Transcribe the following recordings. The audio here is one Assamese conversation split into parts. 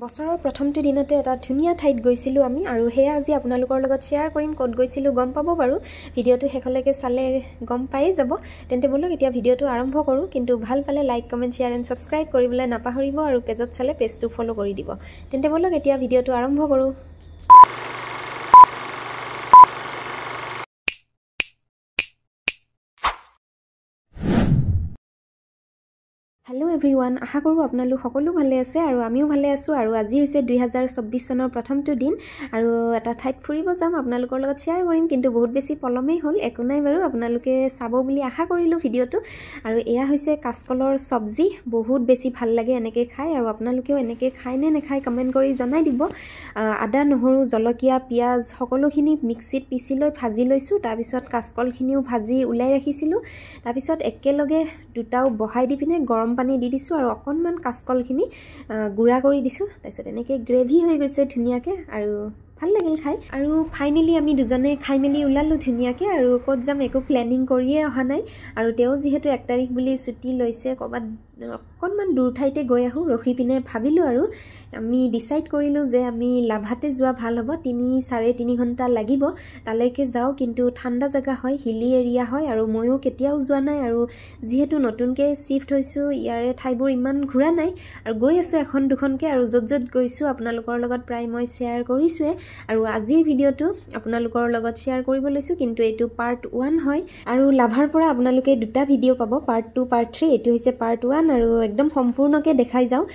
বছৰৰ প্ৰথমটো দিনতে এটা ধুনীয়া ঠাইত গৈছিলোঁ আমি আৰু সেয়া আজি আপোনালোকৰ লগত শ্বেয়াৰ কৰিম ক'ত গৈছিলোঁ গম পাব বাৰু ভিডিঅ'টো শেষলৈকে চালে গম পায়ে যাব তেন্তে বোলো এতিয়া ভিডিঅ'টো আৰম্ভ কৰোঁ কিন্তু ভাল পালে like comment share and subscribe কৰিবলৈ নাপাহৰিব আৰু পেজত চালে পেজটো ফ'ল' কৰি দিব তেন্তে বোলো এতিয়া ভিডিঅ'টো আৰম্ভ কৰোঁ হেল্ল' এভৰি ওৱান আশা কৰোঁ আপোনালোক সকলো ভালে আছে আৰু আমিও ভালে আছোঁ আৰু আজি হৈছে দুহেজাৰ চৌব্বিছ চনৰ প্ৰথমটো দিন আৰু এটা ঠাইত ফুৰিব যাম আপোনালোকৰ লগত শ্বেয়াৰ কৰিম কিন্তু বহুত বেছি পলমেই হ'ল একো নাই বাৰু আপোনালোকে চাব বুলি আশা কৰিলোঁ ভিডিঅ'টো আৰু এয়া হৈছে কাচকলৰ চব্জি বহুত বেছি ভাল লাগে এনেকৈ খাই আৰু আপোনালোকেও এনেকৈ খায় নে নেখাই কমেণ্ট কৰি জনাই দিব আদা নহৰু জলকীয়া পিঁয়াজ সকলোখিনি মিক্সিত পিচি লৈ ভাজি লৈছোঁ তাৰপিছত কাচকলখিনিও ভাজি ওলাই ৰাখিছিলোঁ তাৰপিছত একেলগে দুটাও বহাই দি পিনে গৰম পানী পানী দি দিছোঁ আৰু অকণমান কাচকলখিনি গুড়া কৰি দিছোঁ তাৰপিছত এনেকৈ গ্ৰেভি হৈ গৈছে ধুনীয়াকৈ আৰু ভাল লাগিল খাই আৰু ফাইনেলি আমি দুজনে খাই মেলি ওলালোঁ ধুনীয়াকৈ আৰু ক'ত যাম একো প্লেনিং কৰিয়ে অহা নাই আৰু তেওঁ যিহেতু এক তাৰিখ বুলি ছুটি লৈছে ক'ৰবাত অকণমান দূৰ ঠাইতে গৈ আহোঁ ৰখি পিনে ভাবিলোঁ আৰু আমি ডিচাইড কৰিলোঁ যে আমি লাভাতে যোৱা ভাল হ'ব তিনি চাৰে তিনি ঘণ্টা লাগিব তালৈকে যাওঁ কিন্তু ঠাণ্ডা জেগা হয় হিলি এৰিয়া হয় আৰু ময়ো কেতিয়াও যোৱা নাই আৰু যিহেতু নতুনকৈ শ্বিফ্ট হৈছোঁ ইয়াৰে ঠাইবোৰ ইমান ঘূৰা নাই আৰু গৈ আছোঁ এখন দুখনকৈ আৰু য'ত য'ত গৈছোঁ আপোনালোকৰ লগত প্ৰায় মই শ্বেয়াৰ কৰিছোঁৱে আৰু আজিৰ ভিডিঅ'টো আপোনালোকৰ লগত শ্বেয়াৰ কৰিব লৈছোঁ কিন্তু এইটো পাৰ্ট ওৱান হয় আৰু লাভাৰ পৰা আপোনালোকে দুটা ভিডিঅ' পাব পাৰ্ট টু পাৰ্ট থ্ৰী এইটো হৈছে পাৰ্ট ওৱান আৰু একদম সম্পূৰ্ণকৈ দেখাই যাওঁ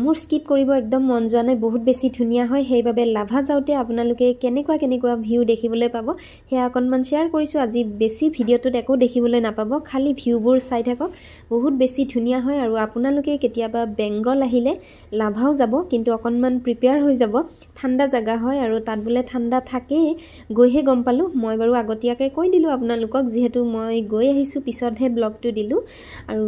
মোৰ স্কিপ কৰিব একদম মন যোৱা নাই বহুত বেছি ধুনীয়া হয় সেইবাবে লাভা যাওঁতে আপোনালোকে কেনেকুৱা কেনেকুৱা ভিউ দেখিবলৈ পাব সেয়া অকণমান শ্বেয়াৰ কৰিছোঁ আজি বেছি ভিডিঅ'টোত একো দেখিবলৈ নাপাব খালি ভিউবোৰ চাই থাকক বহুত বেছি ধুনীয়া হয় আৰু আপোনালোকে কেতিয়াবা বেংগল আহিলে লাভাও যাব কিন্তু অকণমান প্ৰিপেয়াৰ হৈ যাব ঠাণ্ডা জেগা হয় আৰু তাত বোলে ঠাণ্ডা থাকেই গৈহে গম পালোঁ মই বাৰু আগতীয়াকৈ কৈ দিলোঁ আপোনালোকক যিহেতু মই গৈ আহিছোঁ পিছতহে ব্লগটো দিলোঁ আৰু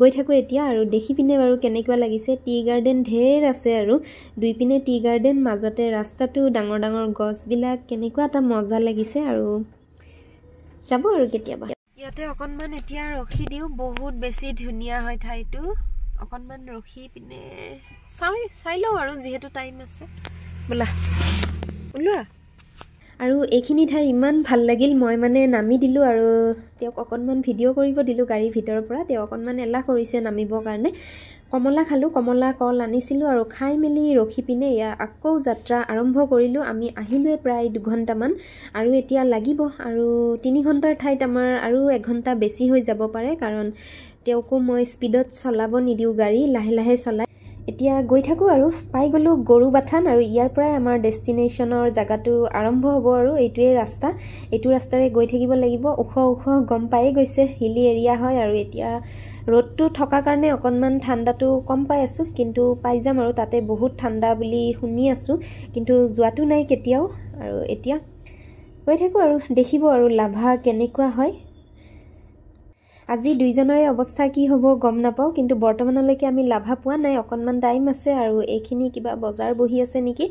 গৈ থাকোঁ এতিয়া আৰু দেখি পিনে বাৰু কেনেকুৱা লাগিছে টি গাৰ্ডেন ঢেৰ আছে আৰু দুই পিনে টি গাৰ্ডেন মাজতে ৰাস্তাটো ডাঙৰ ডাঙৰ গছবিলাক কেনেকুৱা এটা মজা লাগিছে আৰু যাব আৰু কেতিয়াবা ইয়াতে অকণমান এতিয়া ৰখি দিওঁ বহুত বেছি ধুনীয়া হয় ঠাইটো অকণমান ৰখি পিনে চাই চাই লওঁ আৰু যিহেতু টাইম আছে বোলা ওলোৱা আৰু এইখিনি ঠাই ইমান ভাল লাগিল মই মানে নামি দিলোঁ আৰু তেওঁক অকণমান ভিডিঅ' কৰিব দিলোঁ গাড়ীৰ ভিতৰৰ পৰা তেওঁ অকণমান এলাহ কৰিছে নামিবৰ কাৰণে কমলা খালোঁ কমলা কল আনিছিলোঁ আৰু খাই মেলি ৰখি পিনে এয়া আকৌ যাত্ৰা আৰম্ভ কৰিলোঁ আমি আহিলোৱে প্ৰায় দুঘণ্টামান আৰু এতিয়া লাগিব আৰু তিনি ঘণ্টাৰ ঠাইত আমাৰ আৰু এঘণ্টা বেছি হৈ যাব পাৰে কাৰণ তেওঁকো মই স্পীডত চলাব নিদিওঁ গাড়ী লাহে লাহে চলাই এতিয়া গৈ থাকোঁ আৰু পাই গ'লোঁ গৰু বাথান আৰু ইয়াৰ পৰাই আমাৰ ডেষ্টিনেশ্যনৰ জেগাটো আৰম্ভ হ'ব আৰু এইটোৱেই ৰাস্তা এইটো ৰাস্তাৰে গৈ থাকিব লাগিব ওখ ওখ গম পায়েই গৈছে হিলি এৰিয়া হয় আৰু এতিয়া ৰ'দটো থকাৰ কাৰণে অকণমান ঠাণ্ডাটো কম পাই আছোঁ কিন্তু পাই যাম আৰু তাতে বহুত ঠাণ্ডা বুলি শুনি আছোঁ কিন্তু যোৱাটো নাই কেতিয়াও আৰু এতিয়া গৈ থাকোঁ আৰু দেখিব আৰু লাভা কেনেকুৱা হয় আজি দুইজনৰে অৱস্থা কি হ'ব গম নাপাওঁ কিন্তু বৰ্তমানলৈকে আমি লাভা পোৱা নাই অকণমান টাইম আছে আৰু এইখিনি কিবা বজাৰ বহি আছে নেকি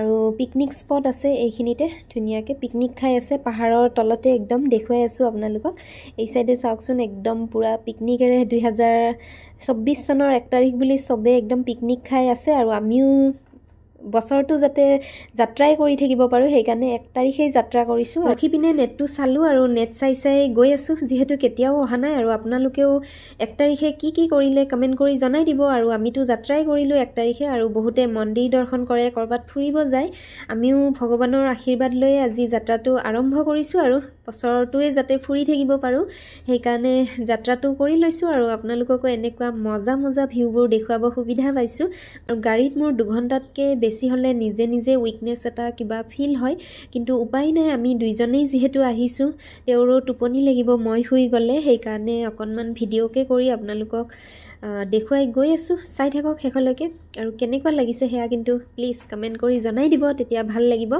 আৰু পিকনিক স্পট আছে এইখিনিতে ধুনীয়াকৈ পিকনিক খাই আছে পাহাৰৰ তলতে একদম দেখুৱাই আছোঁ আপোনালোকক এই চাইডে চাওকচোন একদম পূৰা পিকনিকেৰে দুহেজাৰ চৌব্বিছ চনৰ এক তাৰিখ বুলি চবেই একদম পিকনিক খাই আছে আৰু আমিও বছৰটো যাতে যাত্ৰাই কৰি থাকিব পাৰোঁ সেইকাৰণে এক তাৰিখেই যাত্ৰা কৰিছোঁ ৰখি পিনে নেটটো চালোঁ আৰু নেট চাই চাই গৈ আছোঁ যিহেতু কেতিয়াও অহা নাই আৰু আপোনালোকেও এক তাৰিখে কি কি কৰিলে কমেণ্ট কৰি জনাই দিব আৰু আমিতো যাত্ৰাই কৰিলোঁ এক তাৰিখে আৰু বহুতে মন্দিৰ দৰ্শন কৰে ক'ৰবাত ফুৰিব যায় আমিও ভগৱানৰ আশীৰ্বাদ লৈয়ে আজি যাত্ৰাটো আৰম্ভ কৰিছোঁ আৰু বছৰটোৱে যাতে ফুৰি থাকিব পাৰোঁ সেইকাৰণে যাত্ৰাটো কৰি লৈছোঁ আৰু আপোনালোককো এনেকুৱা মজা মজা ভিউবোৰ দেখুৱাব সুবিধা পাইছোঁ আৰু গাড়ীত মোৰ দুঘণ্টাতকৈ বেছি বেছি হ'লে নিজে নিজে উইকনেছ এটা কিবা ফিল হয় কিন্তু উপায় নাই আমি দুইজনেই যিহেতু আহিছোঁ তেওঁৰো টোপনি লাগিব মই শুই গ'লে সেইকাৰণে অকণমান ভিডিঅ'কে কৰি আপোনালোকক দেখুৱাই গৈ আছোঁ চাই থাকক শেষলৈকে আৰু কেনেকুৱা লাগিছে সেয়া কিন্তু প্লিজ কমেণ্ট কৰি জনাই দিব তেতিয়া ভাল লাগিব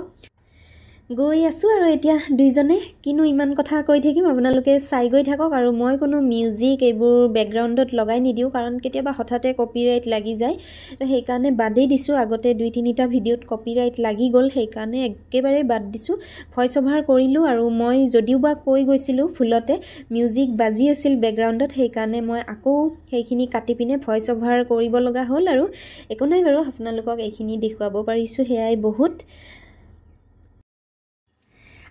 গৈ আছোঁ আৰু এতিয়া দুইজনে কিনো ইমান কথা কৈ থাকিম আপোনালোকে চাই গৈ থাকক আৰু মই কোনো মিউজিক এইবোৰ বেকগ্ৰাউণ্ডত লগাই নিদিওঁ কাৰণ কেতিয়াবা হঠাতে কপি ৰাইট লাগি যায় তো সেইকাৰণে বাদেই দিছোঁ আগতে দুই তিনিটা ভিডিঅ'ত কপি ৰাইট লাগি গ'ল সেইকাৰণে একেবাৰে বাদ দিছোঁ ভইচ অভাৰ কৰিলোঁ আৰু মই যদিও বা কৈ গৈছিলোঁ ফুলতে মিউজিক বাজি আছিল বেকগ্ৰাউণ্ডত সেইকাৰণে মই আকৌ সেইখিনি কাটি পিনে ভইচ অভাৰ কৰিব লগা হ'ল আৰু একো নাই বাৰু আপোনালোকক এইখিনি দেখুৱাব পাৰিছোঁ সেয়াই বহুত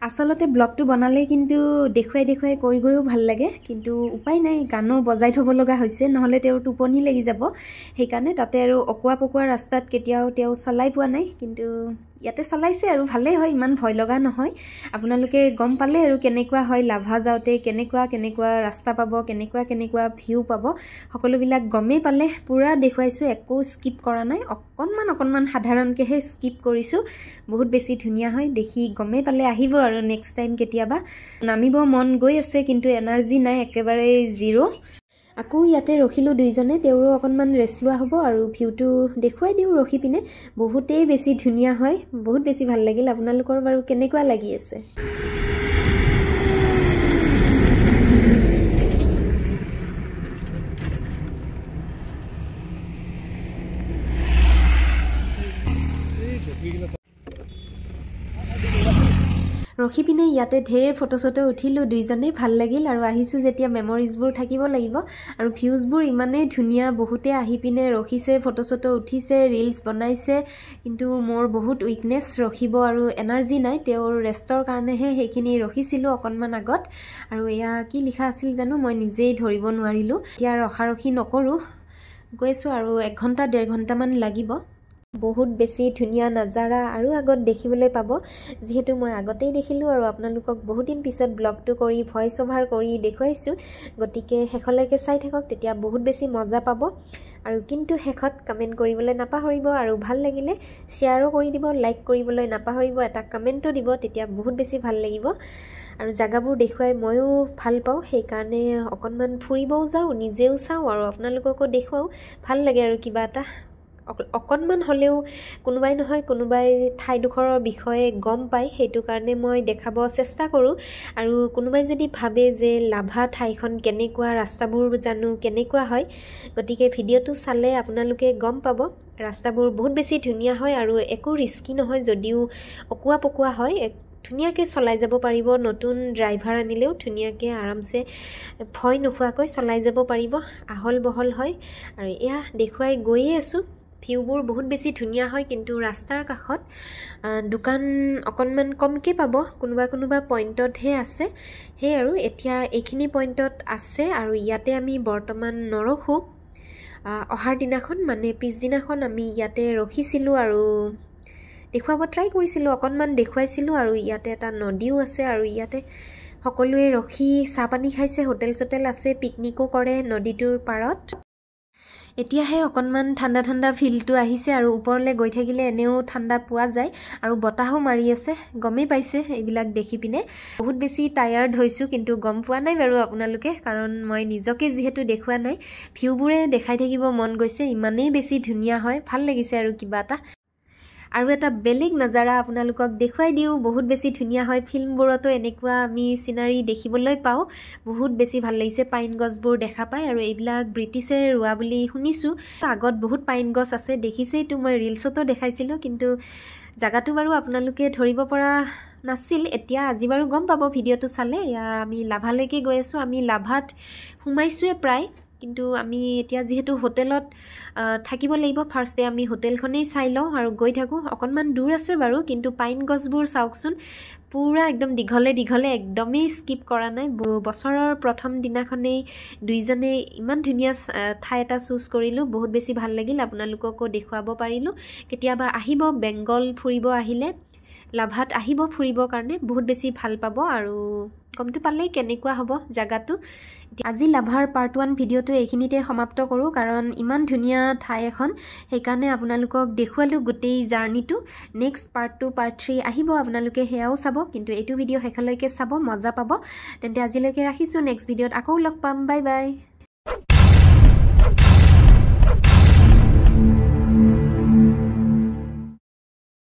আচলতে ব্লগটো বনালে কিন্তু দেখুৱাই দেখুৱাই কৈ গৈও ভাল লাগে কিন্তু উপায় নাই গানো বজাই থ'ব লগা হৈছে নহ'লে তেওঁৰ টোপনি লাগি যাব সেইকাৰণে তাতে আৰু অকোৱা পকোৱা ৰাস্তাত কেতিয়াও তেওঁ চলাই পোৱা নাই কিন্তু ইয়াতে চলাইছে আৰু ভালেই হয় ইমান ভয় লগা নহয় আপোনালোকে গম পালে আৰু কেনেকুৱা হয় লাভা যাওঁতে কেনেকুৱা কেনেকুৱা ৰাস্তা পাব কেনেকুৱা কেনেকুৱা ভিউ পাব সকলোবিলাক গমেই পালে পূৰা দেখুৱাইছোঁ একো স্কিপ কৰা নাই অকণমান অকণমান সাধাৰণকৈহে স্কিপ কৰিছোঁ বহুত বেছি ধুনীয়া হয় দেখি গমেই পালে আহিব আৰু নেক্সট টাইম কেতিয়াবা নামিব মন গৈ আছে কিন্তু এনাৰ্জি নাই একেবাৰে জিৰ' আকৌ ইয়াতে ৰখিলোঁ দুইজনে তেওঁৰো অকণমান ৰেষ্ট লোৱা হ'ব আৰু ভিউটো দেখুৱাই দিওঁ ৰখি পিনে বহুতেই বেছি ধুনীয়া হয় বহুত বেছি ভাল লাগিল আপোনালোকৰ বাৰু কেনেকুৱা লাগি আছে ৰখি পিনে ইয়াতে ঢেৰ ফটো চটো উঠিলোঁ দুইজনেই ভাল লাগিল আৰু আহিছোঁ যেতিয়া মেমৰিজবোৰ থাকিব লাগিব আৰু ভিউজবোৰ ইমানেই ধুনীয়া বহুতে আহি পিনে ৰখিছে ফটো চটো উঠিছে ৰিলচ বনাইছে কিন্তু মোৰ বহুত উইকনেছ ৰখিব আৰু এনাৰ্জি নাই তেওঁৰ ৰেষ্টৰ কাৰণেহে সেইখিনি ৰখিছিলোঁ অকণমান আগত আৰু এয়া কি লিখা আছিল জানো মই নিজেই ধৰিব নোৱাৰিলোঁ এতিয়া ৰখাৰখি নকৰোঁ গৈছোঁ আৰু এক ঘণ্টা ডেৰ ঘণ্টামান লাগিব বহুত বেছি ধুনীয়া নাজাৰা আৰু আগত দেখিবলৈ পাব যিহেতু মই আগতেই দেখিলোঁ আৰু আপোনালোকক বহুদিন পিছত ব্লগটো কৰি ভইচ অভাৰ কৰি দেখুৱাইছোঁ গতিকে শেষলৈকে চাই থাকক তেতিয়া বহুত বেছি মজা পাব আৰু কিন্তু শেষত কমেণ্ট কৰিবলৈ নাপাহৰিব আৰু ভাল লাগিলে শ্বেয়াৰো কৰি দিব লাইক কৰিবলৈ নাপাহৰিব এটা কমেণ্টো দিব তেতিয়া বহুত বেছি ভাল লাগিব আৰু জেগাবোৰ দেখুৱাই ময়ো ভাল পাওঁ সেইকাৰণে অকণমান ফুৰিবও যাওঁ নিজেও চাওঁ আৰু আপোনালোককো দেখুৱাওঁ ভাল লাগে আৰু কিবা এটা অক অকণমান হ'লেও কোনোবাই নহয় কোনোবাই ঠাইডোখৰৰ বিষয়ে গম পায় সেইটো কাৰণে মই দেখাব চেষ্টা কৰোঁ আৰু কোনোবাই যদি ভাবে যে লাভা ঠাইখন কেনেকুৱা ৰাস্তাবোৰ জানো কেনেকুৱা হয় গতিকে ভিডিঅ'টো চালে আপোনালোকে গম পাব ৰাস্তাবোৰ বহুত বেছি ধুনীয়া হয় আৰু একো ৰিস্কি নহয় যদিও অকোৱা পকোৱা হয় ধুনীয়াকৈ চলাই যাব পাৰিব নতুন ড্ৰাইভাৰ আনিলেও ধুনীয়াকৈ আৰামছে ভয় নোখোৱাকৈ চলাই যাব পাৰিব আহল বহল হয় আৰু এয়া দেখুৱাই গৈয়ে আছোঁ ভিউবোৰ বহুত বেছি ধুনীয়া হয় কিন্তু ৰাস্তাৰ কাষত দোকান অকণমান কমকৈ পাব কোনোবা কোনোবা পইণ্টতহে আছে সেয়ে আৰু এতিয়া এইখিনি পইণ্টত আছে আৰু ইয়াতে আমি বৰ্তমান নৰখোঁ অহাৰ দিনাখন মানে পিছদিনাখন আমি ইয়াতে ৰখিছিলোঁ আৰু দেখুৱাব ট্ৰাই কৰিছিলোঁ অকণমান দেখুৱাইছিলোঁ আৰু ইয়াতে এটা নদীও আছে আৰু ইয়াতে সকলোৱে ৰখি চাহ পানী খাইছে হোটেল চোটেল আছে পিকনিকো কৰে নদীটোৰ পাৰত এতিয়াহে অকণমান ঠাণ্ডা ঠাণ্ডা ফিলটো আহিছে আৰু ওপৰলৈ গৈ থাকিলে এনেও ঠাণ্ডা পোৱা যায় আৰু বতাহো মাৰি আছে গমেই পাইছে এইবিলাক দেখি পিনে বহুত বেছি টায়াৰ্ড হৈছোঁ কিন্তু গম পোৱা নাই বাৰু আপোনালোকে কাৰণ মই নিজকে যিহেতু দেখুওৱা নাই ভিউবোৰে দেখাই থাকিব মন গৈছে ইমানেই বেছি ধুনীয়া হয় ভাল লাগিছে আৰু কিবা এটা আৰু এটা বেলেগ নাজাৰা আপোনালোকক দেখুৱাই দিওঁ বহুত বেছি ধুনীয়া হয় ফিল্মবোৰতো এনেকুৱা আমি চিনাৰী দেখিবলৈ পাওঁ বহুত বেছি ভাল লাগিছে পাইন গছবোৰ দেখা পায় আৰু এইবিলাক ব্ৰিটিছে ৰোৱা বুলি শুনিছোঁ আগত বহুত পাইন গছ আছে দেখিছে এইটো মই ৰিলছতো দেখাইছিলোঁ কিন্তু জেগাটো বাৰু আপোনালোকে ধৰিব পৰা নাছিল এতিয়া আজি বাৰু গম পাব ভিডিঅ'টো চালে আমি লাভালৈকে গৈ আছোঁ আমি লাভাত সোমাইছোঁৱে প্ৰায় কিন্তু আমি এতিয়া যিহেতু হোটেলত থাকিব লাগিব ফাৰ্ষ্টে আমি হোটেলখনেই চাই লওঁ আৰু গৈ থাকোঁ অকণমান দূৰ আছে বাৰু কিন্তু পাইন গছবোৰ চাওকচোন পুৰা একদম দীঘলে দীঘলে একদমেই স্কিপ কৰা নাই বছৰৰ প্ৰথম দিনাখনেই দুইজনে ইমান ধুনীয়া ঠাই এটা চুজ কৰিলোঁ বহুত বেছি ভাল লাগিল আপোনালোককো দেখুৱাব পাৰিলোঁ কেতিয়াবা আহিব বেংগল ফুৰিব আহিলে লাভাত আহিব ফুৰিবৰ কাৰণে বহুত বেছি ভাল পাব আৰু গমটো পালেই কেনেকুৱা হ'ব জেগাটো আজি লাভাৰ পাৰ্ট ওৱান ভিডিঅ'টো এইখিনিতে সমাপ্ত কৰোঁ কাৰণ ইমান ধুনীয়া ঠাই এখন সেইকাৰণে আপোনালোকক দেখুৱালোঁ গোটেই জাৰ্ণিটো next part two part three আহিব আপোনালোকে সেয়াও চাব কিন্তু এইটো ভিডিঅ' শেষলৈকে চাব মজা পাব তেন্তে আজিলৈকে ৰাখিছোঁ নেক্সট ভিডিঅ'ত আকৌ লগ পাম বাই বাই